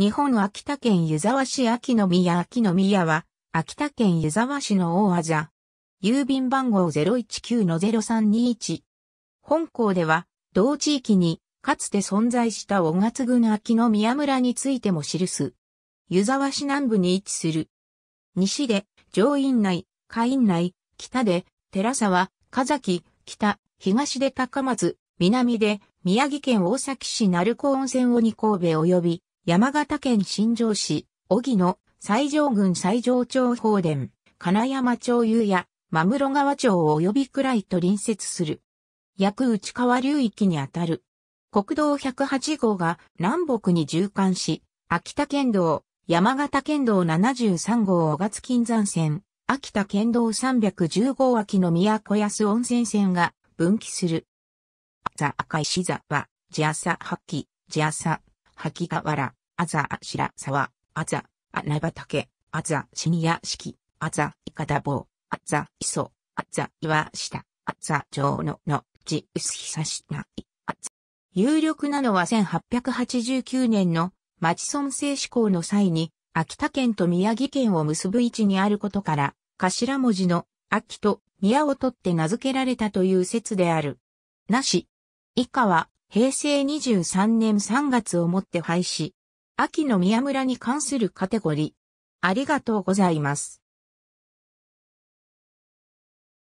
日本秋田県湯沢市秋の宮秋の宮は、秋田県湯沢市の大字。郵便番号019-0321。本校では、同地域に、かつて存在した小勝郡秋の宮村についても記す。湯沢市南部に位置する。西で、上院内、下院内、北で、寺沢、香崎、北、東で高松、南で、宮城県大崎市鳴子温泉鬼神戸及び、山形県新庄市、小木野、西条郡西条町宝殿、金山町有や、真室川町及びらいと隣接する。約内川流域にあたる。国道108号が南北に縦貫し、秋田県道、山形県道73号小月金山線、秋田県道310号秋の宮小安温泉線が分岐する。ザ赤石座は、地朝発ジ地朝、吐川、あざあさ沢、あざ、あなばたけ、あざしにやしき、あざいかだぼう、あざいそ、あざいわした、あざじょうのの、じうすひさしない、あざ。有力なのは1889年の町村政志向の際に、秋田県と宮城県を結ぶ位置にあることから、頭文字の秋と宮を取って名付けられたという説である。なし。以下は平成23年3月をもって廃止。秋の宮村に関するカテゴリー。ありがとうございます。